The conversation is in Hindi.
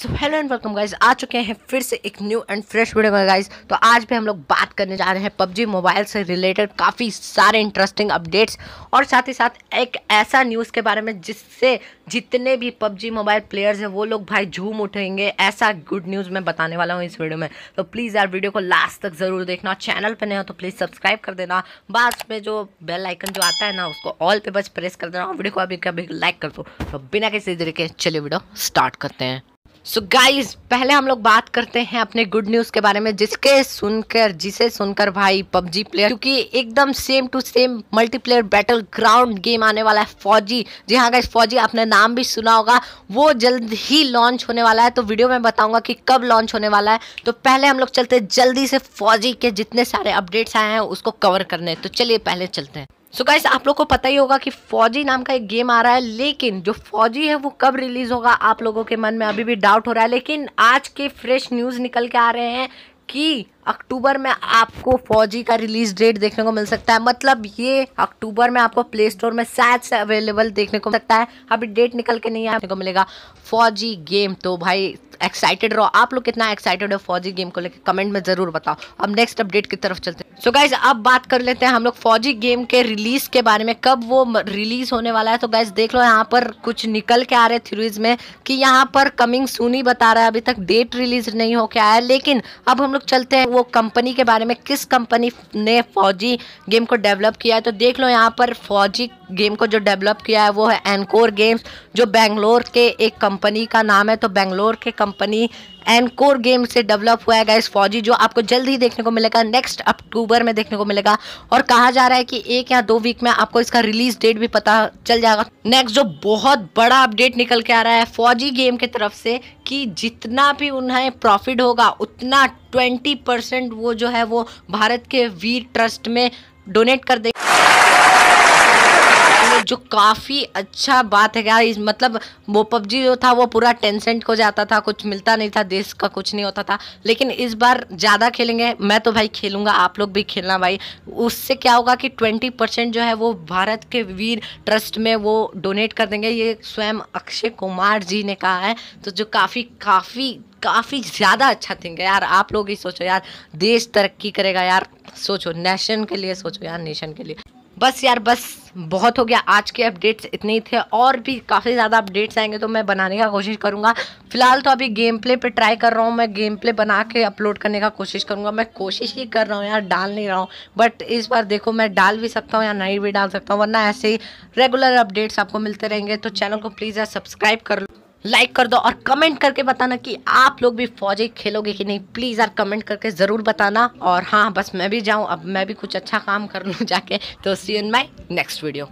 so hello and welcome guys आ चुके हैं फिर से एक न्यू एंड फ्रेश वीडियो में गाइज तो आज भी हम लोग बात करने जा रहे हैं पबजी मोबाइल से रिलेटेड काफ़ी सारे इंटरेस्टिंग अपडेट्स और साथ ही साथ एक ऐसा न्यूज़ के बारे में जिससे जितने भी पबजी मोबाइल प्लेयर्स हैं वो लोग भाई झूम उठेंगे ऐसा गुड न्यूज़ मैं बताने वाला हूँ इस वीडियो में तो प्लीज़ यार वीडियो को लास्ट तक ज़रूर देखना चैनल पर नहीं हो तो प्लीज़ सब्सक्राइब कर देना बाद में जो बेल आइकन जो आता है ना उसको ऑल पे बस प्रेस कर देना और वीडियो को अभी कभी लाइक कर दो तो बिना किसी तरीके चलिए वीडियो स्टार्ट करते हैं सो so गाइस पहले हम लोग बात करते हैं अपने गुड न्यूज़ के बारे में जिसके सुनकर जिसे सुनकर भाई पबजी प्लेयर क्योंकि एकदम same to same multiplayer battle ground game आने वाला है फौजी जी हाँ गाइस फौजी आपने नाम भी सुना होगा वो जल्द ही लॉन्च होने वाला है तो वीडियो में बताऊंगा कि कब लॉन्च होने वाला है तो पहले हम लोग चलते जल्दी से फौजी के जितने सारे अपडेट्स आए हैं उसको कवर करने तो चलिए पहले चलते हैं सो so गाइस आप लोग को पता ही होगा कि फौजी नाम का एक गेम आ रहा है लेकिन जो फौजी है वो कब रिलीज होगा आप लोगों के मन में अभी भी डाउट हो रहा है लेकिन आज के फ्रेश न्यूज़ निकल के आ रहे हैं कि अक्टूबर में आपको फौजी का रिलीज डेट देखने को मिल सकता है मतलब ये अक्टूबर में आपको प्ले स्टोर में शायद से अवेलेबल देखने को मिल सकता है अभी डेट निकल के नहीं आने को मिलेगा फौजी गेम तो भाई एक्साइटेड रहो आप लोग कितना एक्साइटेड हो फौजी गेम को लेकर कमेंट में जरूर बताओ अब नेक्स्ट अपडेट की तरफ चलते सो गाइज अब बात कर लेते हैं हम लोग फौजी गेम के रिलीज के बारे में कब वो रिलीज होने वाला है तो गाइज देख लो यहाँ पर कुछ निकल के आ रहे थ्यूरीज में कि यहाँ पर कमिंग सुनी बता रहा है अभी तक डेट रिलीज नहीं हो के आया लेकिन अब हम लोग चलते हैं वो कंपनी के बारे में किस कंपनी ने फौजी गेम को डेवलप किया है तो देख लो यहाँ पर फौजी गेम को जो डेवलप किया है वो है एनकोर गेम्स जो बेंगलोर के एक कंपनी का नाम है तो बेंगलोर के कंपनी एनकोर गेम से डेवलप हुआ है गाइस फौजी जो आपको जल्द ही देखने को मिलेगा नेक्स्ट अक्टूबर में देखने को मिलेगा और कहा जा रहा है कि एक या दो वीक में आपको इसका रिलीज डेट भी पता चल जाएगा नेक्स्ट जो बहुत बड़ा अपडेट निकल के आ रहा है फौजी गेम की तरफ से कि जितना भी उन्हें प्रॉफिट होगा उतना ट्वेंटी परसेंट वो जो है वो भारत के वीर ट्रस्ट में डोनेट कर देगा तो जो काफ़ी अच्छा बात है यार इस मतलब वो पबजी जो था वो पूरा टेंसेंट हो जाता था कुछ मिलता नहीं था देश का कुछ नहीं होता था लेकिन इस बार ज़्यादा खेलेंगे मैं तो भाई खेलूँगा आप लोग भी खेलना भाई उससे क्या होगा कि ट्वेंटी परसेंट जो है वो भारत के वीर ट्रस्ट में वो डोनेट कर देंगे ये स्वयं अक्षय कुमार जी ने कहा है तो जो काफ़ी काफ़ी काफ़ी ज़्यादा अच्छा थिंग है यार आप लोग ही सोचो यार देश तरक्की करेगा यार सोचो नेशन के लिए सोचो यार नेशन के लिए बस यार बस बहुत हो गया आज के अपडेट्स इतने ही थे और भी काफ़ी ज़्यादा अपडेट्स आएंगे तो मैं बनाने का कोशिश करूँगा फिलहाल तो अभी गेम प्ले पर ट्राई कर रहा हूँ मैं गेम प्ले बना के अपलोड करने का कोशिश करूँगा मैं कोशिश ही कर रहा हूँ यार डाल नहीं रहा हूँ बट इस बार देखो मैं डाल भी सकता हूँ या नहीं भी डाल सकता हूँ वरना ऐसे ही रेगुलर अपडेट्स आपको मिलते रहेंगे तो चैनल को प्लीज़ यार सब्सक्राइब कर लो लाइक कर दो और कमेंट करके बताना कि आप लोग भी फौजी खेलोगे कि नहीं प्लीज़ यार कमेंट करके ज़रूर बताना और हाँ बस मैं भी जाऊँ अब मैं भी कुछ अच्छा काम कर लूँ जाके तो सी इन माई नेक्स्ट वीडियो